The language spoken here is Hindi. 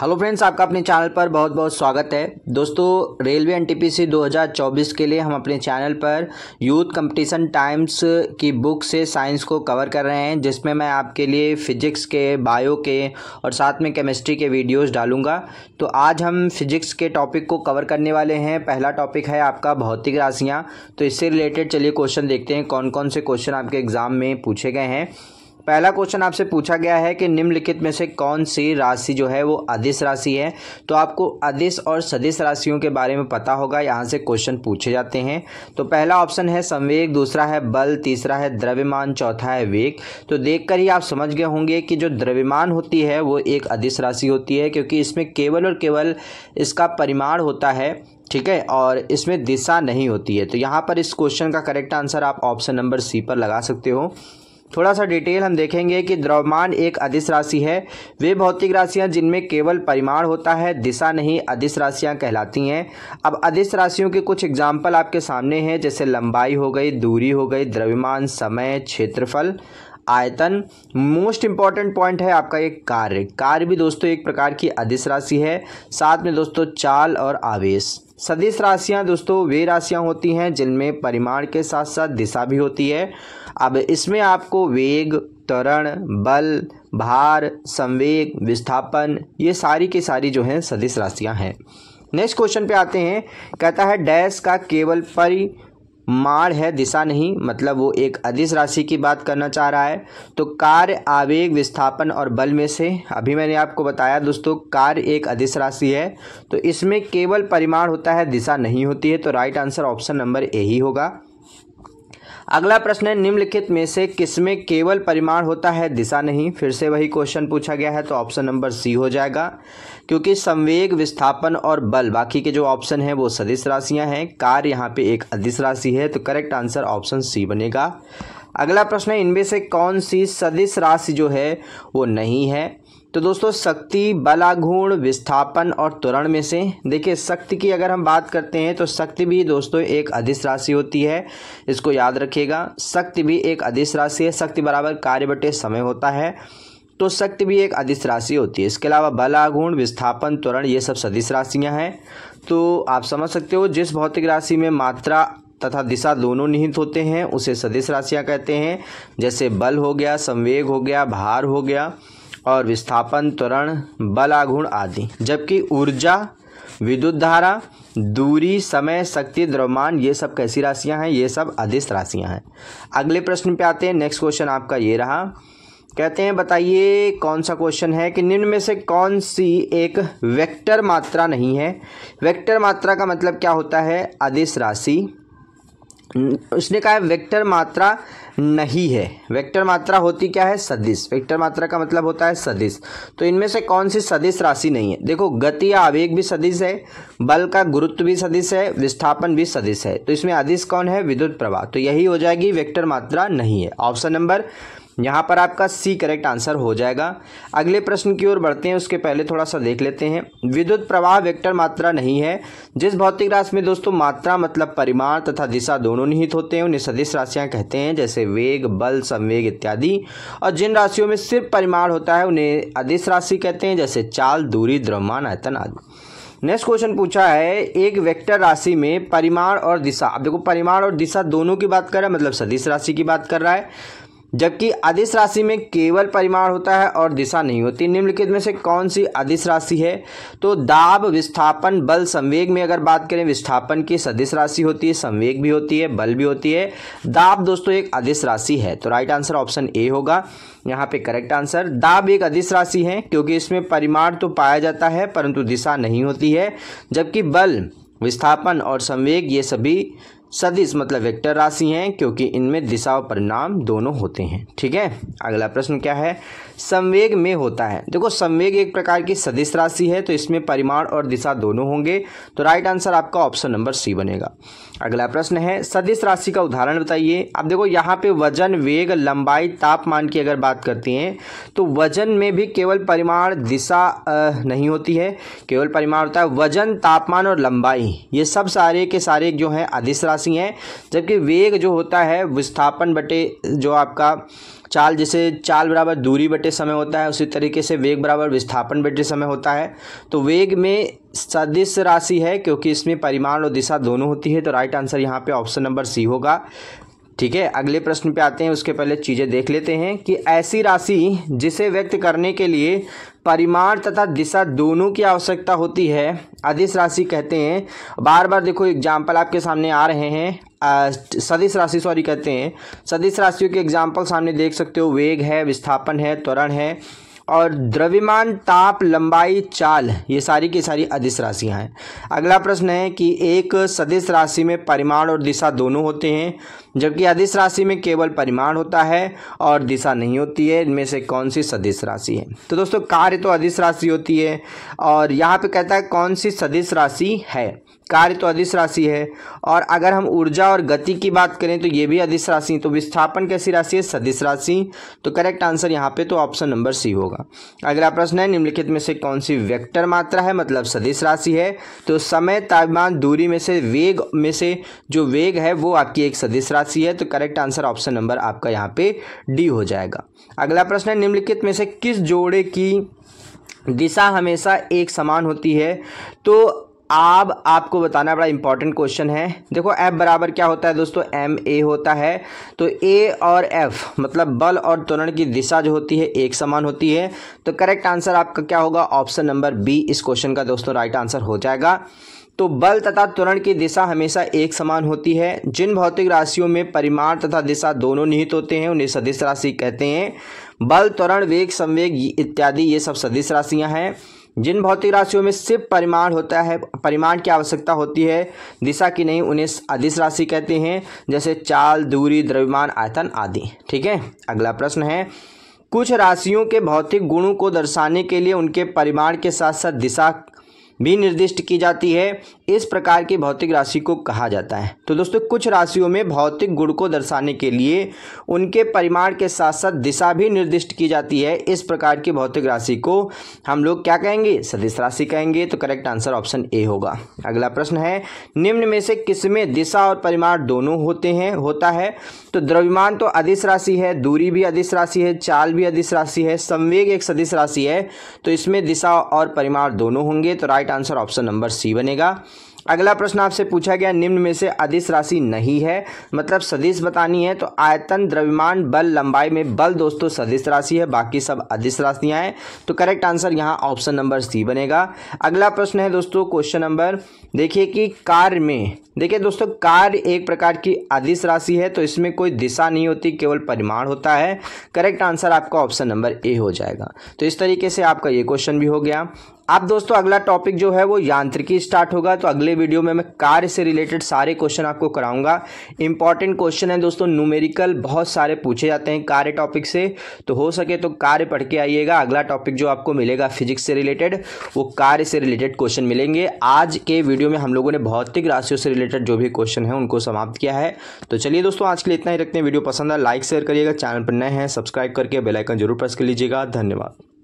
हेलो फ्रेंड्स आपका अपने चैनल पर बहुत बहुत स्वागत है दोस्तों रेलवे एनटीपीसी 2024 के लिए हम अपने चैनल पर यूथ कंपटीशन टाइम्स की बुक से साइंस को कवर कर रहे हैं जिसमें मैं आपके लिए फ़िजिक्स के बायो के और साथ में केमिस्ट्री के वीडियोस डालूंगा तो आज हम फिजिक्स के टॉपिक को कवर करने वाले हैं पहला टॉपिक है आपका भौतिक राशियाँ तो इससे रिलेटेड चलिए क्वेश्चन देखते हैं कौन कौन से क्वेश्चन आपके एग्ज़ाम में पूछे गए हैं पहला क्वेश्चन आपसे पूछा गया है कि निम्नलिखित में से कौन सी राशि जो है वो अधिस राशि है तो आपको अधिस और सदिस राशियों के बारे में पता होगा यहाँ से क्वेश्चन पूछे जाते हैं तो पहला ऑप्शन है संवेग दूसरा है बल तीसरा है द्रव्यमान चौथा है वेग तो देखकर ही आप समझ गए होंगे कि जो द्रव्यमान होती है वो एक अधिस राशि होती है क्योंकि इसमें केवल और केवल इसका परिमाण होता है ठीक है और इसमें दिशा नहीं होती है तो यहाँ पर इस क्वेश्चन का करेक्ट आंसर आप ऑप्शन नंबर सी पर लगा सकते हो थोड़ा सा डिटेल हम देखेंगे कि द्रव्यमान एक अधिस राशि है वे भौतिक राशियां जिनमें केवल परिमाण होता है दिशा नहीं अधिस राशियां कहलाती हैं अब अधिस राशियों के कुछ एग्जाम्पल आपके सामने हैं जैसे लंबाई हो गई दूरी हो गई द्रव्यमान समय क्षेत्रफल आयतन मोस्ट इंपॉर्टेंट पॉइंट है आपका एक कार्य कार्य भी दोस्तों एक प्रकार की अधिस राशि है साथ में दोस्तों चाल और आवेश सदिश राशियां दोस्तों वे राशियां होती हैं जिनमें परिमाण के साथ साथ दिशा भी होती है अब इसमें आपको वेग त्वरण बल भार संवेग विस्थापन ये सारी की सारी जो हैं सदिश राशियां हैं नेक्स्ट क्वेश्चन पे आते हैं कहता है डैश का केवल परि माड़ है दिशा नहीं मतलब वो एक अधिस राशि की बात करना चाह रहा है तो कार्य आवेग विस्थापन और बल में से अभी मैंने आपको बताया दोस्तों कार्य एक अधिस राशि है तो इसमें केवल परिमाण होता है दिशा नहीं होती है तो right answer option number A ही होगा अगला प्रश्न है निम्नलिखित में से किसमें केवल परिमाण होता है दिशा नहीं फिर से वही क्वेश्चन पूछा गया है तो ऑप्शन नंबर सी हो जाएगा क्योंकि संवेग विस्थापन और बल बाकी के जो ऑप्शन है वो सदिश राशियां हैं कार यहाँ पे एक अदिश राशि है तो करेक्ट आंसर ऑप्शन सी बनेगा अगला प्रश्न है इनमें से कौन सी सदिश राशि जो है वो नहीं है तो दोस्तों शक्ति बलाघूर्ण विस्थापन और त्वरण में से देखिए शक्ति की अगर हम बात करते हैं तो शक्ति भी दोस्तों एक अधिस राशि होती है इसको याद रखिएगा शक्ति भी एक अधिस राशि है शक्ति बराबर कार्य बटे समय होता है तो शक्ति भी एक अधिस राशि होती है इसके अलावा बलागुण विस्थापन त्वरण ये सब सदिश राशियां हैं तो आप समझ सकते हो जिस भौतिक राशि में मात्रा तथा दिशा दोनों निहित होते हैं उसे सदिश राशियां कहते हैं जैसे बल हो गया संवेग हो गया भार हो गया और विस्थापन त्वरण बलागुण आदि जबकि ऊर्जा विद्युत धारा दूरी समय शक्ति द्रव्यमान ये सब कैसी राशियां हैं ये सब अधिस राशियां हैं अगले प्रश्न पे आते हैं नेक्स्ट क्वेश्चन आपका ये रहा कहते हैं बताइए कौन सा क्वेश्चन है कि निम्न में से कौन सी एक वेक्टर मात्रा नहीं है वेक्टर मात्रा का मतलब क्या होता है अधिस राशि उसने कहा है वेक्टर मात्रा नहीं है वेक्टर मात्रा होती क्या है सदिश वेक्टर मात्रा का मतलब होता है सदिश तो इनमें से कौन सी सदिश राशि नहीं है देखो गति या आवेग भी सदिश है बल का गुरुत्व भी सदिश है विस्थापन भी सदिश है तो इसमें आदिश कौन है विद्युत प्रवाह तो यही हो जाएगी वेक्टर मात्रा नहीं है ऑप्शन नंबर यहाँ पर आपका सी करेक्ट आंसर हो जाएगा अगले प्रश्न की ओर बढ़ते हैं उसके पहले थोड़ा सा देख लेते हैं विद्युत प्रवाह वेक्टर मात्रा नहीं है जिस भौतिक राशि में दोस्तों मात्रा मतलब परिमाण तथा दिशा दोनों निहित होते हैं उन्हें सदिश राशियाँ कहते हैं जैसे वेग बल संवेग इत्यादि और जिन राशियों में सिर्फ परिमाण होता है उन्हें अदिश राशि कहते हैं जैसे चाल दूरी द्रव्यमान आयतन आदि नेक्स्ट क्वेश्चन पूछा है एक वेक्टर राशि में परिमाण और दिशा अब देखो परिमाण और दिशा दोनों की बात कर रहा है मतलब सदिश राशि की बात कर रहा है जबकि अधिस राशि में केवल परिमाण होता है और दिशा नहीं होती निम्नलिखित में से कौन सी अधिस राशि है तो दाब विस्थापन बल संवेग में अगर बात करें विस्थापन की सदिश राशि होती है संवेग भी होती है बल भी होती है दाब दोस्तों एक अधिस राशि है तो राइट आंसर ऑप्शन ए होगा यहाँ पे करेक्ट आंसर दाब एक अधिस राशि है क्योंकि इसमें परिमाण तो पाया जाता है परंतु दिशा नहीं होती है जबकि बल विस्थापन और संवेग ये सभी सदिश मतलब वेक्टर राशि हैं क्योंकि इनमें दिशा और परिणाम दोनों होते हैं ठीक है अगला प्रश्न क्या है संवेग में होता है देखो संवेग एक प्रकार की सदिश राशि है तो इसमें परिमाण और दिशा दोनों होंगे तो राइट आंसर आपका ऑप्शन नंबर सी बनेगा अगला प्रश्न है सदिश राशि का उदाहरण बताइए अब देखो यहाँ पे वजन वेग लंबाई तापमान की अगर बात करते हैं तो वजन में भी केवल परिमाण दिशा नहीं होती है केवल परिमाण होता है वजन तापमान और लंबाई ये सब सारे के सारे जो है अधिस राशि राशि हैं जबकि वेग जो होता है विस्थापन बटे जो आपका चाल जैसे चाल बराबर दूरी बटे समय होता है उसी तरीके से वेग बराबर विस्थापन बटे समय होता है तो वेग में सदिश राशि है क्योंकि इसमें परिमाण और दिशा दोनों होती है तो राइट आंसर यहाँ पे ऑप्शन नंबर सी होगा ठीक है अगले प्रश्न पे आते हैं उसके पहले चीज़ें देख लेते हैं कि ऐसी राशि जिसे व्यक्त करने के लिए परिमाण तथा दिशा दोनों की आवश्यकता होती है अदिश राशि कहते हैं बार बार देखो एग्जाम्पल आपके सामने आ रहे हैं सदिश राशि सॉरी कहते हैं सदिश राशियों के एग्जाम्पल सामने देख सकते हो वेग है विस्थापन है त्वरण है और द्रव्यमान ताप लंबाई चाल ये सारी की सारी अदिश राशियां हैं अगला प्रश्न है कि एक सदिश राशि में परिमाण और दिशा दोनों होते हैं जबकि अदिश राशि में केवल परिमाण होता है और दिशा नहीं होती है इनमें से कौन सी सदिश राशि है तो दोस्तों कार्य तो अदिश राशि होती है और यहाँ पे कहता है कौन सी सदिश राशि है कार्य तो अधिस राशि है और अगर हम ऊर्जा और गति की बात करें तो ये भी अधिस राशि तो विस्थापन कैसी राशि है सदिश राशि तो करेक्ट आंसर यहाँ पे तो ऑप्शन नंबर सी होगा अगला प्रश्न है निम्नलिखित में से कौन सी वेक्टर मात्रा है मतलब सदिश राशि है तो समय तापमान दूरी में से वेग में से जो वेग है वो आपकी एक सदिश राशि है तो करेक्ट आंसर ऑप्शन नंबर आपका यहाँ पे डी हो जाएगा अगला प्रश्न है निम्नलिखित में से किस जोड़े की दिशा हमेशा एक समान होती है तो अब आपको बताना बड़ा इंपॉर्टेंट क्वेश्चन है देखो एफ बराबर क्या होता है दोस्तों एम ए होता है तो ए और एफ मतलब बल और त्वरण की दिशा जो होती है एक समान होती है तो करेक्ट आंसर आपका क्या होगा ऑप्शन नंबर बी इस क्वेश्चन का दोस्तों राइट आंसर हो जाएगा तो बल तथा त्वरण की दिशा हमेशा एक समान होती है जिन भौतिक राशियों में परिमाण तथा दिशा दोनों निहित होते हैं उन्हें सदिश राशि कहते हैं बल त्वरण वेग संवेग इत्यादि ये सब सदिश राशियाँ हैं जिन भौतिक राशियों में सिर्फ परिमाण होता है परिमाण की आवश्यकता होती है दिशा की नहीं उन्हें अदिश राशि कहते हैं जैसे चाल दूरी द्रव्यमान आयतन आदि ठीक है अगला प्रश्न है कुछ राशियों के भौतिक गुणों को दर्शाने के लिए उनके परिमाण के साथ साथ दिशा भी निर्दिष्ट की जाती है इस प्रकार की भौतिक राशि को कहा जाता है तो दोस्तों कुछ राशियों में भौतिक गुण को दर्शाने के लिए उनके परिमाण के साथ साथ दिशा भी निर्दिष्ट की जाती है इस प्रकार की भौतिक राशि को हम लोग क्या कहेंगे सदिश राशि कहेंगे तो करेक्ट आंसर ऑप्शन ए होगा अगला प्रश्न है निम्न में से किसमें दिशा और परिमाण दोनों होते हैं होता है तो द्रव्यमान तो अधिस राशि है दूरी भी अधिस राशि है चाल भी अधिस राशि है संवेग एक सदिश राशि है तो इसमें दिशा और परिमाण दोनों होंगे तो right answer option number C बनेगा अगला प्रश्न आपसे पूछा गया निम्न में से अधिस राशि नहीं है मतलब सदिश बतानी है तो आयतन द्रव्यमान बल लंबाई में बल दोस्तों सदिश राशि है बाकी सब अधिस राशियां हैं तो करेक्ट आंसर यहाँ ऑप्शन नंबर सी बनेगा अगला प्रश्न है दोस्तों क्वेश्चन नंबर देखिए कि कार्य में देखिए दोस्तों कार्य एक प्रकार की अधिस राशि है तो इसमें कोई दिशा नहीं होती केवल परिमाण होता है करेक्ट आंसर आपका ऑप्शन नंबर ए हो जाएगा तो इस तरीके से आपका ये क्वेश्चन भी हो गया अब दोस्तों अगला टॉपिक जो है वो यांत्रिकी स्टार्ट होगा तो अगले वीडियो में मैं कार्य से रिलेटेड सारे क्वेश्चन आपको कराऊंगा इंपॉर्टेंट क्वेश्चन है दोस्तों न्यूमेरिकल बहुत सारे पूछे जाते हैं कार्य टॉपिक से तो हो सके तो कार्य पढ़ के आइएगा अगला टॉपिक जो आपको मिलेगा फिजिक्स से रिलेटेड वो कार्य से रिलेटेड क्वेश्चन मिलेंगे आज के वीडियो में हम लोगों ने भौतिक राशियों से रिलेटेड जो भी क्वेश्चन है उनको समाप्त किया है तो चलिए दोस्तों आज के लिए इतना ही रखते हैं वीडियो पसंद है लाइक शेयर करिएगा चैनल पर नए हैं सब्सक्राइब करके बेलाइकन जरूर प्रेस कर लीजिएगा धन्यवाद